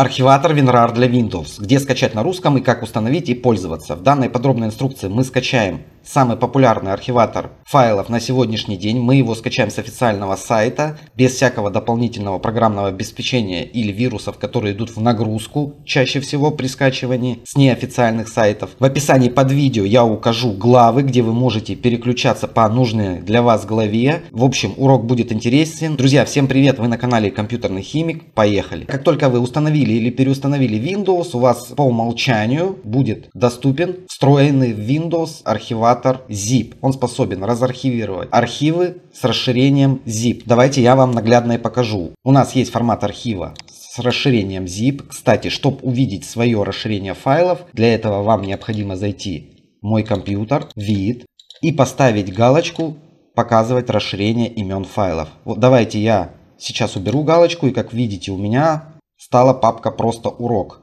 архиватор WinRAR для Windows, где скачать на русском и как установить и пользоваться. В данной подробной инструкции мы скачаем самый популярный архиватор файлов на сегодняшний день. Мы его скачаем с официального сайта, без всякого дополнительного программного обеспечения или вирусов, которые идут в нагрузку чаще всего при скачивании с неофициальных сайтов. В описании под видео я укажу главы, где вы можете переключаться по нужной для вас главе. В общем, урок будет интересен. Друзья, всем привет! Вы на канале Компьютерный Химик. Поехали! Как только вы установили или переустановили Windows, у вас по умолчанию будет доступен встроенный в Windows архиватор экзекутор zip. Он способен разархивировать архивы с расширением zip. Давайте я вам наглядно и покажу. У нас есть формат архива с расширением zip. Кстати, чтобы увидеть свое расширение файлов, для этого вам необходимо зайти в «Мой компьютер», «Вид» и поставить галочку «Показывать расширение имен файлов». Вот давайте я сейчас уберу галочку и как видите у меня стала папка просто урок.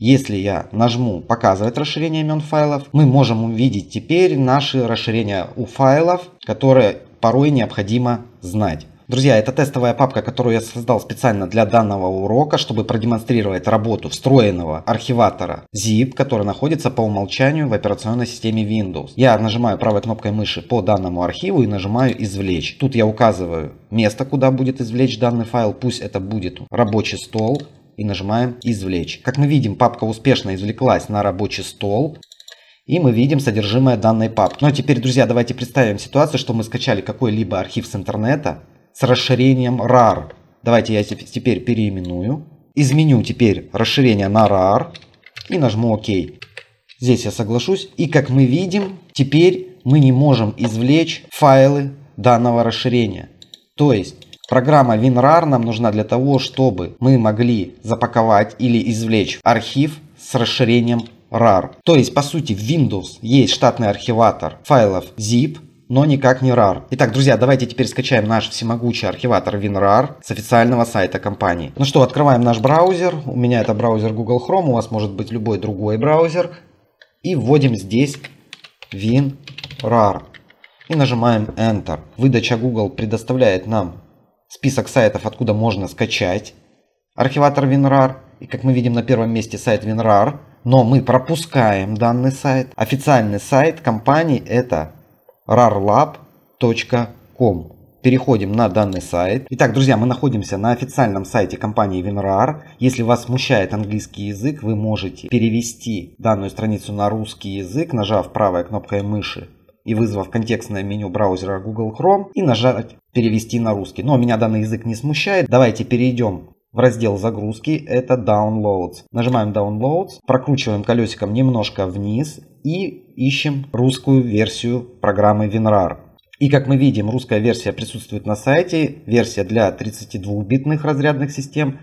Если я нажму «Показывать расширение имен файлов», мы можем увидеть теперь наши расширения у файлов, которые порой необходимо знать. Друзья, это тестовая папка, которую я создал специально для данного урока, чтобы продемонстрировать работу встроенного архиватора ZIP, который находится по умолчанию в операционной системе Windows. Я нажимаю правой кнопкой мыши по данному архиву и нажимаю «Извлечь». Тут я указываю место, куда будет извлечь данный файл. Пусть это будет рабочий стол и нажимаем «Извлечь». Как мы видим, папка успешно извлеклась на рабочий стол. И мы видим содержимое данной папки. Ну а теперь, друзья, давайте представим ситуацию, что мы скачали какой-либо архив с интернета с расширением RAR. Давайте я теперь переименую. Изменю теперь расширение на RAR и нажму ОК. Здесь я соглашусь. И как мы видим, теперь мы не можем извлечь файлы данного расширения. То есть Программа WinRAR нам нужна для того, чтобы мы могли запаковать или извлечь архив с расширением RAR. То есть, по сути, в Windows есть штатный архиватор файлов zip, но никак не RAR. Итак, друзья, давайте теперь скачаем наш всемогущий архиватор WinRAR с официального сайта компании. Ну что, открываем наш браузер. У меня это браузер Google Chrome, у вас может быть любой другой браузер. И вводим здесь WinRAR. И нажимаем Enter. Выдача Google предоставляет нам список сайтов, откуда можно скачать архиватор WinRAR. И как мы видим на первом месте сайт WinRAR, но мы пропускаем данный сайт. Официальный сайт компании это rarlab.com. Переходим на данный сайт. Итак, друзья, мы находимся на официальном сайте компании WinRAR. Если вас смущает английский язык, вы можете перевести данную страницу на русский язык, нажав правой кнопкой мыши и вызвав контекстное меню браузера Google Chrome и нажать «Перевести на русский». Но меня данный язык не смущает. Давайте перейдем в раздел загрузки, это Downloads. Нажимаем Downloads, прокручиваем колесиком немножко вниз и ищем русскую версию программы WinRAR. И как мы видим, русская версия присутствует на сайте, версия для 32-битных разрядных систем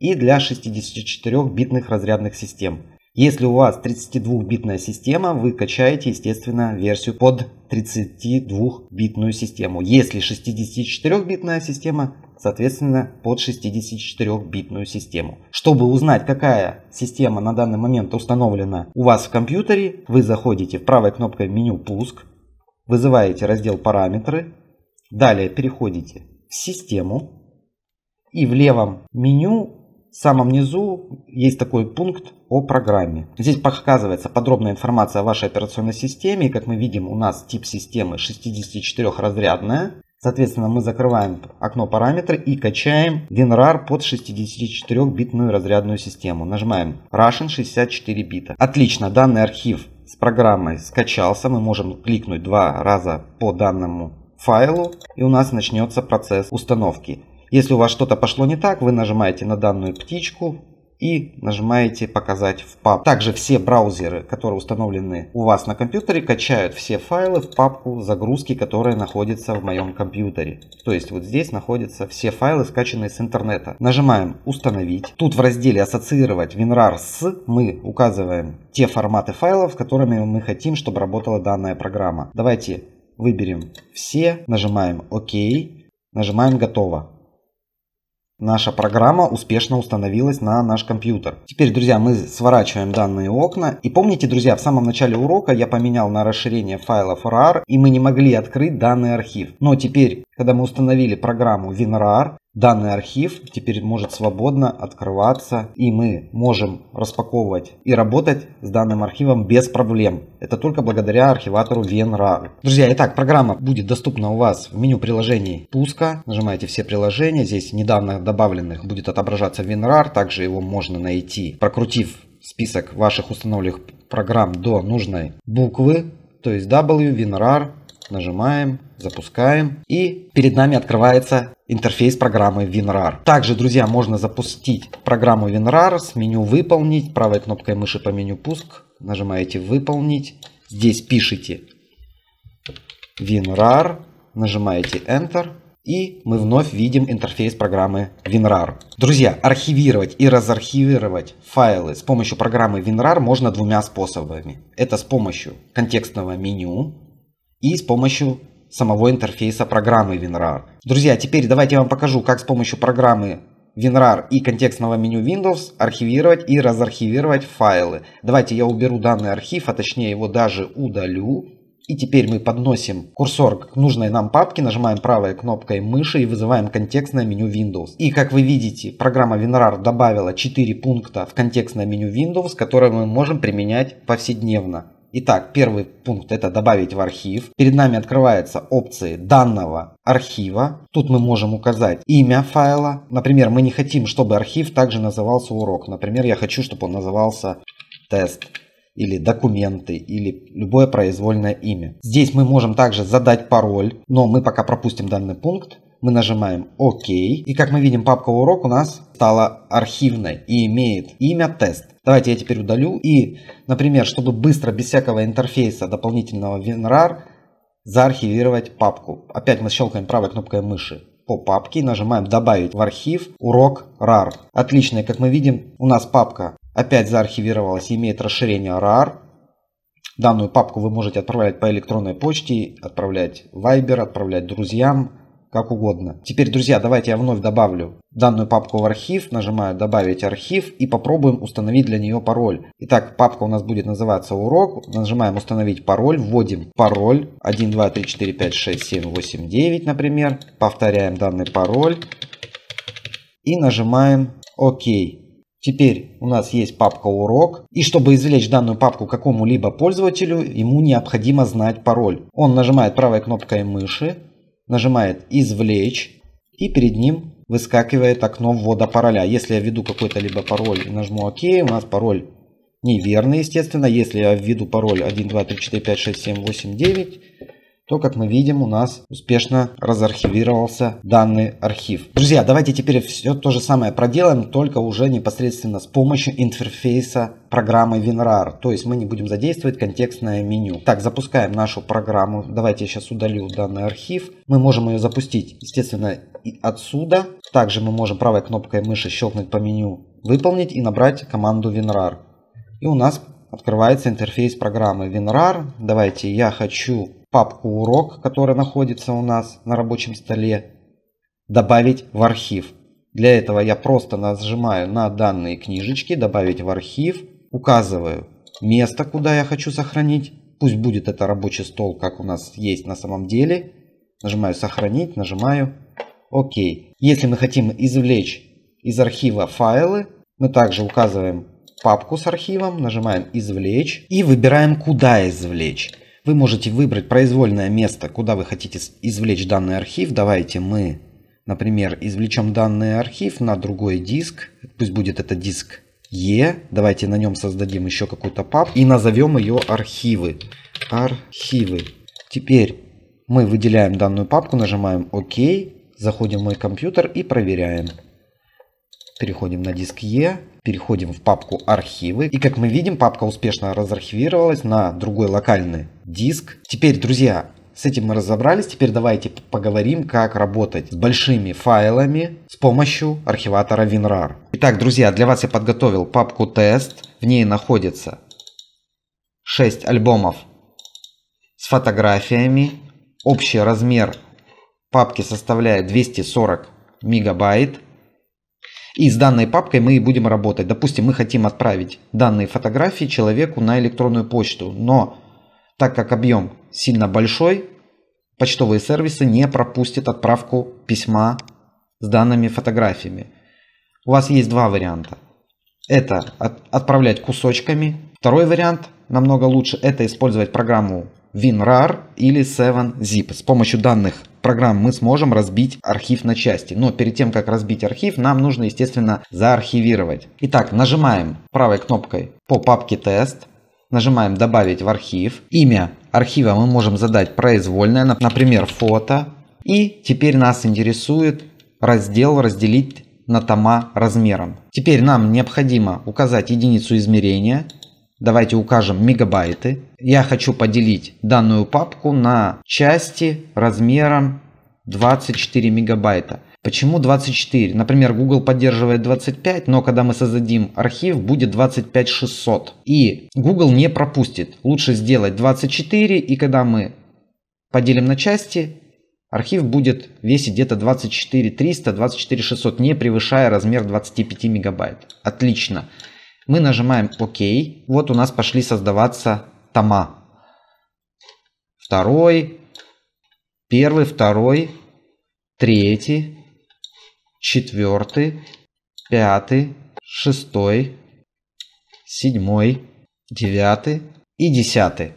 и для 64-битных разрядных систем. Если у вас 32-битная система, вы качаете, естественно, версию под 32-битную систему. Если 64-битная система, соответственно, под 64-битную систему. Чтобы узнать, какая система на данный момент установлена у вас в компьютере, вы заходите правой кнопкой меню «Пуск», вызываете раздел «Параметры», далее переходите в «Систему», и в левом меню в самом низу есть такой пункт о программе. Здесь показывается подробная информация о вашей операционной системе. И, как мы видим, у нас тип системы 64-разрядная. Соответственно, мы закрываем окно параметры и качаем WinRAR под 64-битную разрядную систему. Нажимаем Russian 64 бита. Отлично, данный архив с программой скачался. Мы можем кликнуть два раза по данному файлу и у нас начнется процесс установки. Если у вас что-то пошло не так, вы нажимаете на данную птичку и нажимаете «Показать в папку». Также все браузеры, которые установлены у вас на компьютере, качают все файлы в папку загрузки, которая находится в моем компьютере. То есть вот здесь находятся все файлы, скачанные с интернета. Нажимаем «Установить». Тут в разделе «Ассоциировать WinRAR с» мы указываем те форматы файлов, с которыми мы хотим, чтобы работала данная программа. Давайте выберем «Все», нажимаем «Ок», нажимаем «Готово» наша программа успешно установилась на наш компьютер. Теперь, друзья, мы сворачиваем данные окна. И помните, друзья, в самом начале урока я поменял на расширение файлов RAR, и мы не могли открыть данный архив. Но теперь, когда мы установили программу WinRAR, Данный архив теперь может свободно открываться, и мы можем распаковывать и работать с данным архивом без проблем. Это только благодаря архиватору WinRAR. Друзья, итак, программа будет доступна у вас в меню приложений пуска. Нажимаете все приложения, здесь недавно добавленных будет отображаться WinRAR, также его можно найти, прокрутив список ваших установленных программ до нужной буквы, то есть W, WinRAR, Нажимаем, запускаем. И перед нами открывается интерфейс программы WinRAR. Также, друзья, можно запустить программу WinRAR с меню «Выполнить». Правой кнопкой мыши по меню «Пуск». Нажимаете «Выполнить». Здесь пишите WinRAR. Нажимаете Enter. И мы вновь видим интерфейс программы WinRAR. Друзья, архивировать и разархивировать файлы с помощью программы WinRAR можно двумя способами. Это с помощью контекстного меню и с помощью самого интерфейса программы WinRAR. Друзья, теперь давайте я вам покажу, как с помощью программы WinRAR и контекстного меню Windows архивировать и разархивировать файлы. Давайте я уберу данный архив, а точнее его даже удалю. И теперь мы подносим курсор к нужной нам папке, нажимаем правой кнопкой мыши и вызываем контекстное меню Windows. И как вы видите, программа WinRAR добавила 4 пункта в контекстное меню Windows, которые мы можем применять повседневно. Итак, первый пункт это добавить в архив. Перед нами открываются опции данного архива. Тут мы можем указать имя файла. Например, мы не хотим, чтобы архив также назывался урок. Например, я хочу, чтобы он назывался тест или документы, или любое произвольное имя. Здесь мы можем также задать пароль, но мы пока пропустим данный пункт мы нажимаем ОК. И как мы видим, папка урок у нас стала архивной и имеет имя тест. Давайте я теперь удалю. И, например, чтобы быстро, без всякого интерфейса дополнительного WinRAR, заархивировать папку. Опять мы щелкаем правой кнопкой мыши по папке и нажимаем «Добавить в архив урок RAR». Отлично, и как мы видим, у нас папка опять заархивировалась и имеет расширение RAR. Данную папку вы можете отправлять по электронной почте, отправлять Viber, отправлять друзьям, как угодно. Теперь, друзья, давайте я вновь добавлю данную папку в архив, нажимаю «Добавить архив» и попробуем установить для нее пароль. Итак, папка у нас будет называться «Урок», нажимаем «Установить пароль», вводим пароль 1, 2, 3, 4, 5, 6, 7, 8, 9, например, повторяем данный пароль и нажимаем «Ок». Теперь у нас есть папка «Урок». И чтобы извлечь данную папку какому-либо пользователю, ему необходимо знать пароль. Он нажимает правой кнопкой мыши, нажимает «Извлечь» и перед ним выскакивает окно ввода пароля. Если я введу какой-то либо пароль и нажму «Ок», у нас пароль неверный, естественно. Если я введу пароль 1, 2, 3, 4, 5, 6, 7, 8, 9, то, как мы видим, у нас успешно разархивировался данный архив. Друзья, давайте теперь все то же самое проделаем, только уже непосредственно с помощью интерфейса программы WinRAR. То есть мы не будем задействовать контекстное меню. Так, запускаем нашу программу. Давайте я сейчас удалю данный архив. Мы можем ее запустить, естественно, и отсюда. Также мы можем правой кнопкой мыши щелкнуть по меню «Выполнить» и набрать команду WinRAR. И у нас открывается интерфейс программы WinRAR. Давайте я хочу папку «Урок», которая находится у нас на рабочем столе, «Добавить в архив». Для этого я просто нажимаю на данные книжечки «Добавить в архив», указываю место, куда я хочу сохранить. Пусть будет это рабочий стол, как у нас есть на самом деле. Нажимаю «Сохранить», нажимаю «Ок». Если мы хотим извлечь из архива файлы, мы также указываем папку с архивом, нажимаем «Извлечь» и выбираем, куда извлечь. Вы можете выбрать произвольное место, куда вы хотите извлечь данный архив. Давайте мы, например, извлечем данный архив на другой диск. Пусть будет это диск E. Давайте на нем создадим еще какую-то папку и назовем ее архивы. Архивы. Теперь мы выделяем данную папку, нажимаем ОК, заходим в мой компьютер и проверяем. Переходим на диск E, переходим в папку «Архивы». И как мы видим, папка успешно разархивировалась на другой локальный диск. Теперь, друзья, с этим мы разобрались. Теперь давайте поговорим, как работать с большими файлами с помощью архиватора WinRAR. Итак, друзья, для вас я подготовил папку «Тест». В ней находится 6 альбомов с фотографиями. Общий размер папки составляет 240 мегабайт. И с данной папкой мы и будем работать. Допустим, мы хотим отправить данные фотографии человеку на электронную почту, но так как объем сильно большой, почтовые сервисы не пропустят отправку письма с данными фотографиями. У вас есть два варианта. Это от, отправлять кусочками. Второй вариант намного лучше. Это использовать программу WinRAR или 7-Zip. С помощью данных программ мы сможем разбить архив на части. Но перед тем, как разбить архив, нам нужно, естественно, заархивировать. Итак, нажимаем правой кнопкой по папке «Тест», нажимаем «Добавить в архив». Имя архива мы можем задать произвольное, например, фото. И теперь нас интересует раздел «Разделить на тома размером». Теперь нам необходимо указать единицу измерения – давайте укажем мегабайты. Я хочу поделить данную папку на части размером 24 мегабайта. Почему 24? Например, Google поддерживает 25, но когда мы создадим архив, будет 25600. И Google не пропустит. Лучше сделать 24, и когда мы поделим на части, архив будет весить где-то 24300, 24600, не превышая размер 25 мегабайт. Отлично. Мы нажимаем ОК. Вот у нас пошли создаваться тома. Второй, первый, второй, третий, четвертый, пятый, шестой, седьмой, девятый и десятый.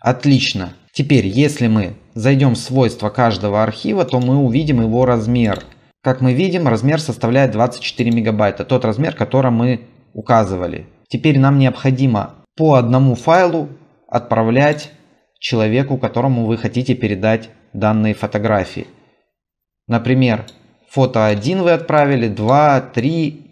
Отлично. Теперь, если мы зайдем в свойства каждого архива, то мы увидим его размер. Как мы видим, размер составляет 24 мегабайта, тот размер, который мы указывали. Теперь нам необходимо по одному файлу отправлять человеку, которому вы хотите передать данные фотографии. Например, фото 1 вы отправили, 2, 3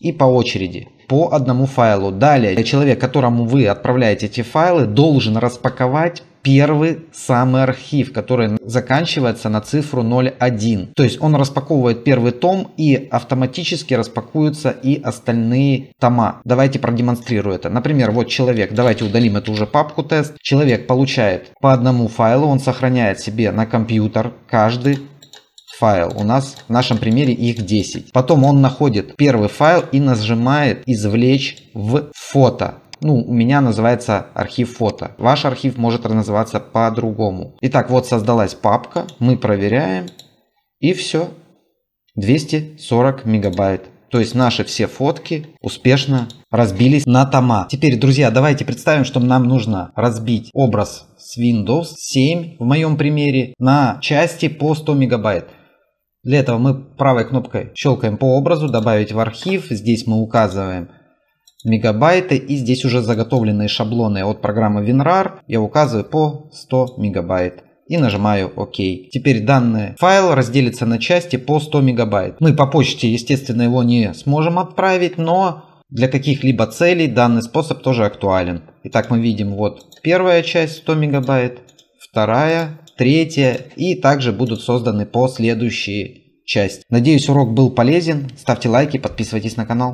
и по очереди по одному файлу. Далее человек, которому вы отправляете эти файлы, должен распаковать первый самый архив, который заканчивается на цифру 01. То есть он распаковывает первый том и автоматически распакуются и остальные тома. Давайте продемонстрирую это. Например, вот человек, давайте удалим эту уже папку тест. Человек получает по одному файлу, он сохраняет себе на компьютер каждый файл. У нас в нашем примере их 10. Потом он находит первый файл и нажимает «Извлечь в фото» ну, у меня называется архив фото. Ваш архив может называться по-другому. Итак, вот создалась папка, мы проверяем, и все. 240 мегабайт. То есть наши все фотки успешно разбились на тома. Теперь, друзья, давайте представим, что нам нужно разбить образ с Windows 7, в моем примере, на части по 100 мегабайт. Для этого мы правой кнопкой щелкаем по образу, добавить в архив. Здесь мы указываем мегабайты. И здесь уже заготовленные шаблоны от программы WinRAR. Я указываю по 100 мегабайт и нажимаю ОК. Теперь данный файл разделится на части по 100 мегабайт. Мы по почте, естественно, его не сможем отправить, но для каких-либо целей данный способ тоже актуален. Итак, мы видим вот первая часть 100 мегабайт, вторая, третья и также будут созданы последующие части. Надеюсь, урок был полезен. Ставьте лайки, подписывайтесь на канал.